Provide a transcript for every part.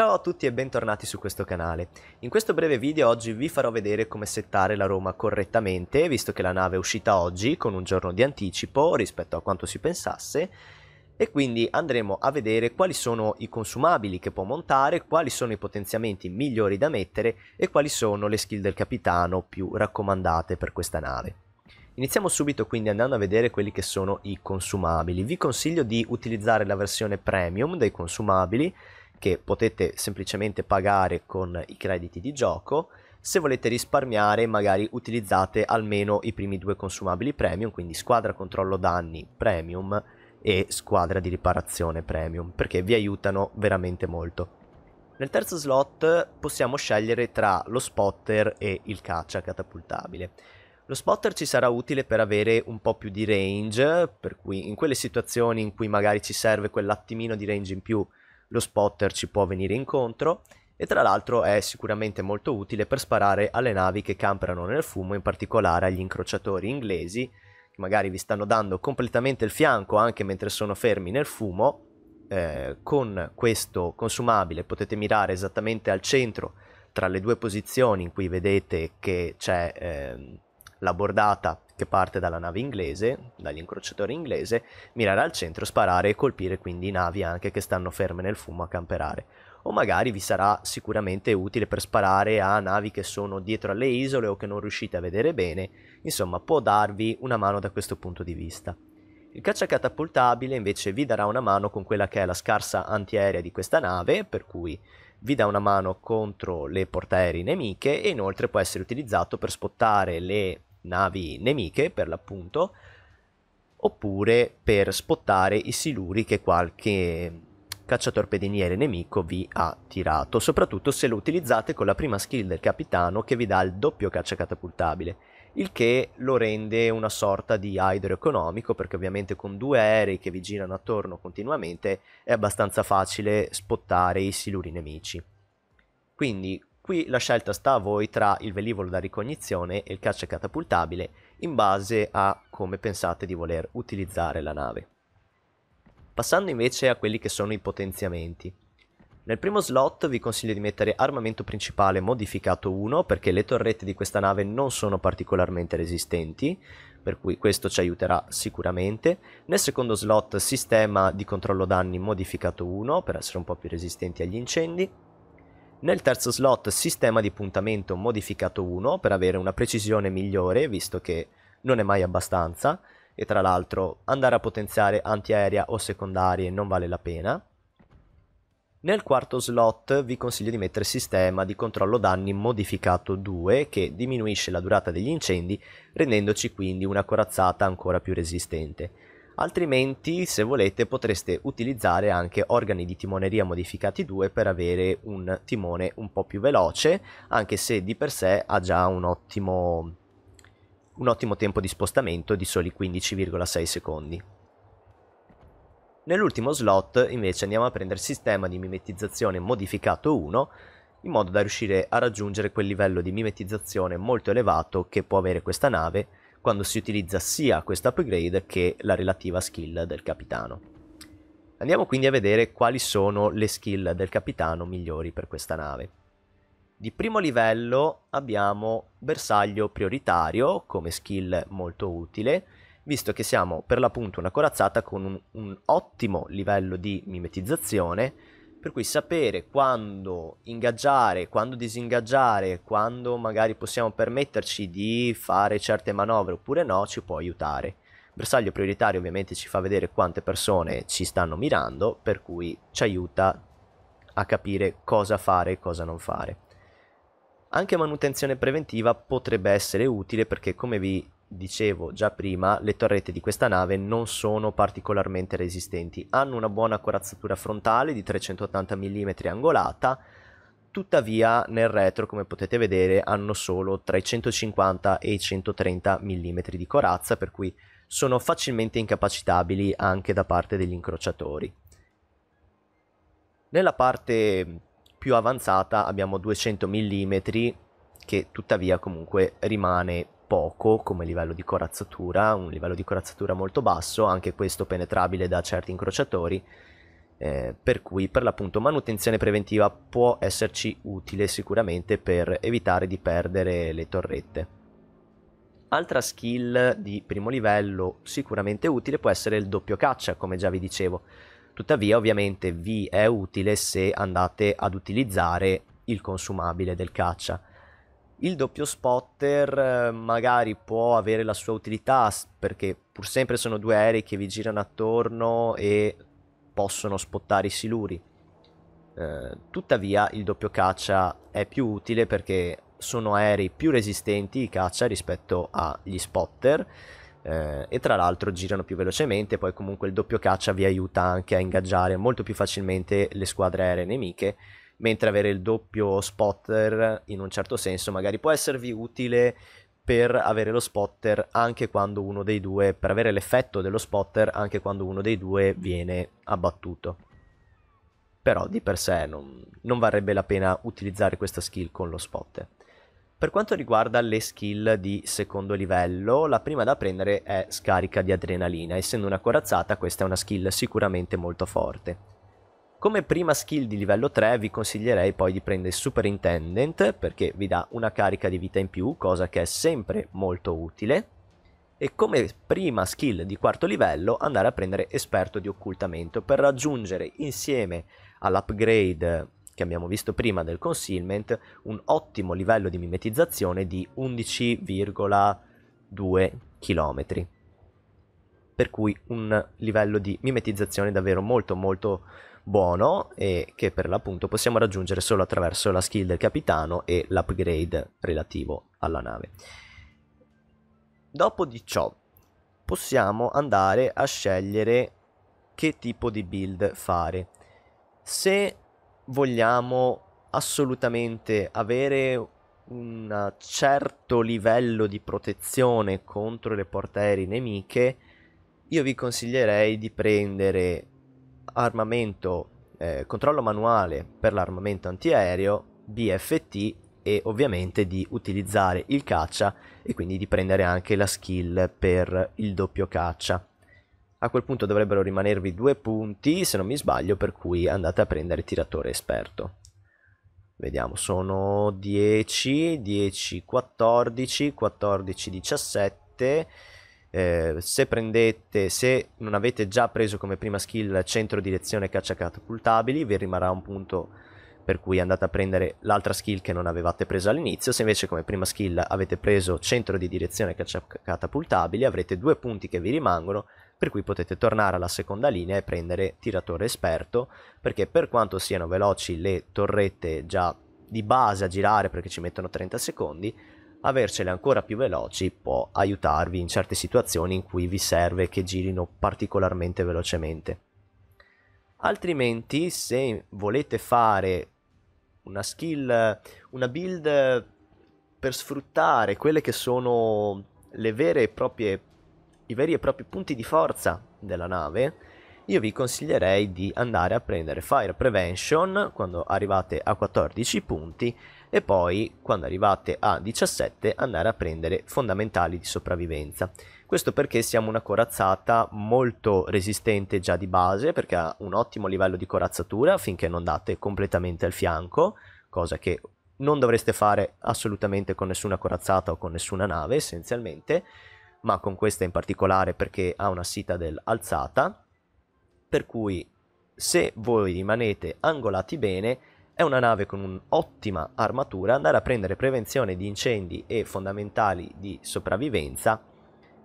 Ciao a tutti e bentornati su questo canale. In questo breve video oggi vi farò vedere come settare la Roma correttamente, visto che la nave è uscita oggi con un giorno di anticipo rispetto a quanto si pensasse, e quindi andremo a vedere quali sono i consumabili che può montare, quali sono i potenziamenti migliori da mettere e quali sono le skill del capitano più raccomandate per questa nave. Iniziamo subito quindi andando a vedere quelli che sono i consumabili. Vi consiglio di utilizzare la versione premium dei consumabili che potete semplicemente pagare con i crediti di gioco. Se volete risparmiare, magari utilizzate almeno i primi due consumabili premium, quindi squadra controllo danni premium e squadra di riparazione premium, perché vi aiutano veramente molto. Nel terzo slot possiamo scegliere tra lo spotter e il caccia catapultabile. Lo spotter ci sarà utile per avere un po' più di range, per cui in quelle situazioni in cui magari ci serve quell'attimino di range in più lo spotter ci può venire incontro e tra l'altro è sicuramente molto utile per sparare alle navi che camperano nel fumo, in particolare agli incrociatori inglesi, che magari vi stanno dando completamente il fianco anche mentre sono fermi nel fumo. Eh, con questo consumabile potete mirare esattamente al centro tra le due posizioni in cui vedete che c'è eh, la bordata che parte dalla nave inglese, dall'incrociatore inglese, mirare al centro, sparare e colpire quindi navi anche che stanno ferme nel fumo a camperare. O magari vi sarà sicuramente utile per sparare a navi che sono dietro alle isole o che non riuscite a vedere bene, insomma può darvi una mano da questo punto di vista. Il cacciacatapultabile invece vi darà una mano con quella che è la scarsa antiaerea di questa nave, per cui vi dà una mano contro le portaerei nemiche e inoltre può essere utilizzato per spottare le navi nemiche per l'appunto, oppure per spottare i siluri che qualche cacciatorpediniere nemico vi ha tirato, soprattutto se lo utilizzate con la prima skill del capitano che vi dà il doppio cacciacatapultabile, il che lo rende una sorta di hydro economico perché ovviamente con due aerei che vi girano attorno continuamente è abbastanza facile spottare i siluri nemici. Quindi Qui la scelta sta a voi tra il velivolo da ricognizione e il caccia catapultabile in base a come pensate di voler utilizzare la nave. Passando invece a quelli che sono i potenziamenti. Nel primo slot vi consiglio di mettere armamento principale modificato 1 perché le torrette di questa nave non sono particolarmente resistenti, per cui questo ci aiuterà sicuramente. Nel secondo slot sistema di controllo danni modificato 1 per essere un po' più resistenti agli incendi. Nel terzo slot sistema di puntamento modificato 1 per avere una precisione migliore visto che non è mai abbastanza e tra l'altro andare a potenziare antiaerea o secondarie non vale la pena. Nel quarto slot vi consiglio di mettere sistema di controllo danni modificato 2 che diminuisce la durata degli incendi rendendoci quindi una corazzata ancora più resistente altrimenti se volete potreste utilizzare anche organi di timoneria modificati 2 per avere un timone un po' più veloce, anche se di per sé ha già un ottimo, un ottimo tempo di spostamento di soli 15,6 secondi. Nell'ultimo slot invece andiamo a prendere sistema di mimetizzazione modificato 1 in modo da riuscire a raggiungere quel livello di mimetizzazione molto elevato che può avere questa nave quando si utilizza sia questo upgrade che la relativa skill del capitano. Andiamo quindi a vedere quali sono le skill del capitano migliori per questa nave. Di primo livello abbiamo bersaglio prioritario come skill molto utile, visto che siamo per l'appunto una corazzata con un, un ottimo livello di mimetizzazione, per cui sapere quando ingaggiare, quando disingaggiare, quando magari possiamo permetterci di fare certe manovre oppure no, ci può aiutare. Il bersaglio prioritario ovviamente ci fa vedere quante persone ci stanno mirando, per cui ci aiuta a capire cosa fare e cosa non fare. Anche manutenzione preventiva potrebbe essere utile perché come vi dicevo già prima, le torrette di questa nave non sono particolarmente resistenti. Hanno una buona corazzatura frontale di 380 mm angolata, tuttavia nel retro, come potete vedere, hanno solo tra i 150 e i 130 mm di corazza, per cui sono facilmente incapacitabili anche da parte degli incrociatori. Nella parte più avanzata abbiamo 200 mm che tuttavia comunque rimane poco come livello di corazzatura, un livello di corazzatura molto basso, anche questo penetrabile da certi incrociatori, eh, per cui per l'appunto manutenzione preventiva può esserci utile sicuramente per evitare di perdere le torrette. Altra skill di primo livello sicuramente utile può essere il doppio caccia, come già vi dicevo. Tuttavia ovviamente vi è utile se andate ad utilizzare il consumabile del caccia il doppio spotter eh, magari può avere la sua utilità perché pur sempre sono due aerei che vi girano attorno e possono spottare i siluri. Eh, tuttavia il doppio caccia è più utile perché sono aerei più resistenti i caccia rispetto agli spotter eh, e tra l'altro girano più velocemente, poi comunque il doppio caccia vi aiuta anche a ingaggiare molto più facilmente le squadre aeree nemiche mentre avere il doppio spotter in un certo senso magari può esservi utile per avere lo spotter anche quando uno dei due, per avere l'effetto dello spotter anche quando uno dei due viene abbattuto. Però di per sé non, non varrebbe la pena utilizzare questa skill con lo spotter. Per quanto riguarda le skill di secondo livello, la prima da prendere è scarica di adrenalina, essendo una corazzata questa è una skill sicuramente molto forte. Come prima skill di livello 3 vi consiglierei poi di prendere Superintendent perché vi dà una carica di vita in più, cosa che è sempre molto utile. E come prima skill di quarto livello andare a prendere Esperto di occultamento per raggiungere insieme all'upgrade che abbiamo visto prima del concealment un ottimo livello di mimetizzazione di 11,2 km. Per cui un livello di mimetizzazione davvero molto molto buono e che per l'appunto possiamo raggiungere solo attraverso la skill del capitano e l'upgrade relativo alla nave. Dopo di ciò possiamo andare a scegliere che tipo di build fare. Se vogliamo assolutamente avere un certo livello di protezione contro le portaerei nemiche, io vi consiglierei di prendere armamento, eh, controllo manuale per l'armamento antiaereo, BFT e ovviamente di utilizzare il caccia e quindi di prendere anche la skill per il doppio caccia. A quel punto dovrebbero rimanervi due punti, se non mi sbaglio, per cui andate a prendere tiratore esperto. Vediamo, sono 10, 10, 14, 14, 17, eh, se prendete, se non avete già preso come prima skill centro direzione caccia catapultabili, vi rimarrà un punto per cui andate a prendere l'altra skill che non avevate preso all'inizio. Se invece come prima skill avete preso centro di direzione caccia catapultabili, avrete due punti che vi rimangono, per cui potete tornare alla seconda linea e prendere tiratore esperto, perché per quanto siano veloci le torrette già di base a girare perché ci mettono 30 secondi, avercele ancora più veloci può aiutarvi in certe situazioni in cui vi serve che girino particolarmente velocemente. Altrimenti, se volete fare una skill, una build per sfruttare quelle che sono le vere e proprie, i veri e propri punti di forza della nave, io vi consiglierei di andare a prendere Fire Prevention quando arrivate a 14 punti e poi quando arrivate a 17 andare a prendere fondamentali di sopravvivenza. Questo perché siamo una corazzata molto resistente già di base perché ha un ottimo livello di corazzatura finché non date completamente al fianco, cosa che non dovreste fare assolutamente con nessuna corazzata o con nessuna nave essenzialmente, ma con questa in particolare perché ha una citadel alzata, per cui se voi rimanete angolati bene è una nave con un'ottima armatura, andare a prendere prevenzione di incendi e fondamentali di sopravvivenza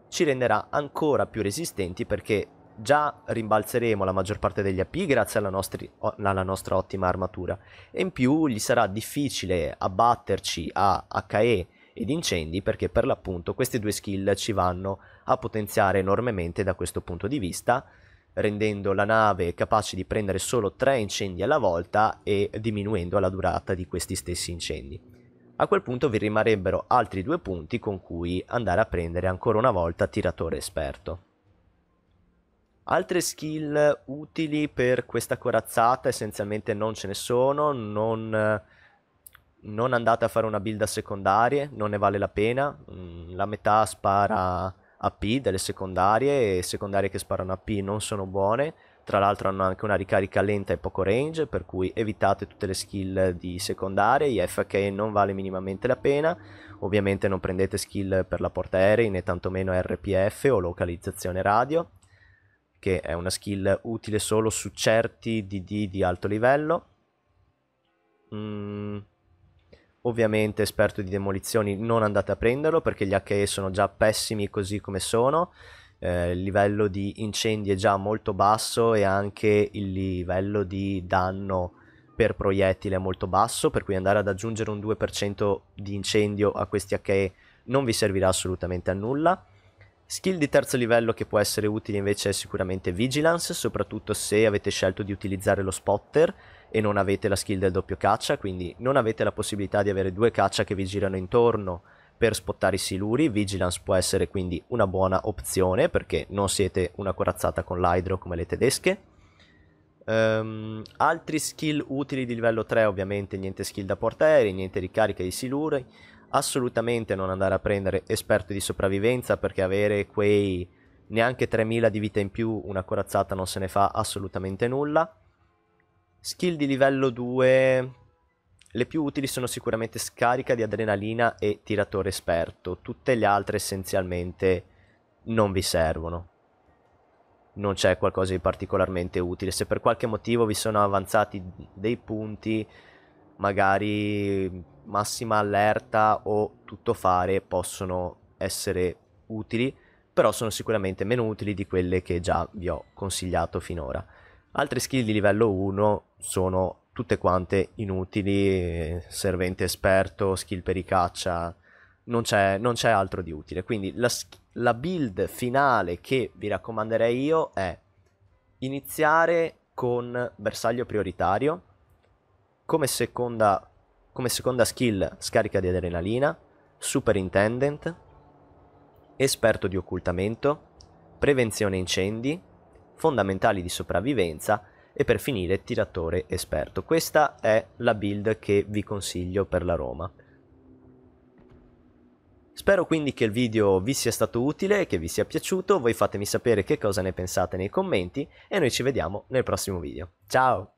ci renderà ancora più resistenti perché già rimbalzeremo la maggior parte degli AP grazie alla, nostri, alla, nostra ottima armatura e in più gli sarà difficile abbatterci a HE ed incendi perché per l'appunto queste due skill ci vanno a potenziare enormemente da questo punto di vista rendendo la nave capace di prendere solo tre incendi alla volta e diminuendo la durata di questi stessi incendi. A quel punto vi rimarrebbero altri due punti con cui andare a prendere ancora una volta tiratore esperto. Altre skill utili per questa corazzata essenzialmente non ce ne sono, non, non andate a fare una build a secondarie, non ne vale la pena, mm, la metà spara AP delle secondarie e secondarie che sparano AP non sono buone. Tra l'altro hanno anche una ricarica lenta e poco range, per cui evitate tutte le skill di secondarie, IFK non vale minimamente la pena, ovviamente non prendete skill per la porta aerei né tantomeno RPF o localizzazione radio, che è una skill utile solo su certi DD di alto livello. Mm, ovviamente esperto di demolizioni non andate a prenderlo perché gli HE sono già pessimi così come sono eh, il livello di incendi è già molto basso e anche il livello di danno per proiettile è molto basso per cui andare ad aggiungere un 2% di incendio a questi HE non vi servirà assolutamente a nulla Skill di terzo livello che può essere utile invece è sicuramente Vigilance, soprattutto se avete scelto di utilizzare lo spotter, e non avete la skill del doppio caccia, quindi non avete la possibilità di avere due caccia che vi girano intorno per spottare i siluri. Vigilance può essere quindi una buona opzione perché non siete una corazzata con l'hydro come le tedesche. Um, altri skill utili di livello 3 ovviamente niente skill da portaerei, niente ricarica di siluri, assolutamente non andare a prendere esperto di sopravvivenza perché avere quei neanche 3000 di vita in più una corazzata non se ne fa assolutamente nulla Skill di livello 2. Le più utili sono sicuramente scarica di adrenalina e tiratore esperto. Tutte le altre essenzialmente non vi servono. Non c'è qualcosa di particolarmente utile. Se per qualche motivo vi sono avanzati dei punti, magari massima allerta o tutto fare possono essere utili, però sono sicuramente meno utili di quelle che già vi ho consigliato finora. Altre skill di livello 1 sono tutte quante inutili, servente esperto, skill per i caccia, non c'è, non c'è altro di utile. Quindi la, la build finale che vi raccomanderei io è iniziare con bersaglio prioritario, come seconda, come seconda skill scarica di adrenalina, superintendent, esperto di occultamento, prevenzione incendi, fondamentali di sopravvivenza e per finire tiratore esperto. Questa è la build che vi consiglio per la Roma. Spero quindi che il video vi sia stato utile, che vi sia piaciuto, voi fatemi sapere che cosa ne pensate nei commenti e noi ci vediamo nel prossimo video. Ciao!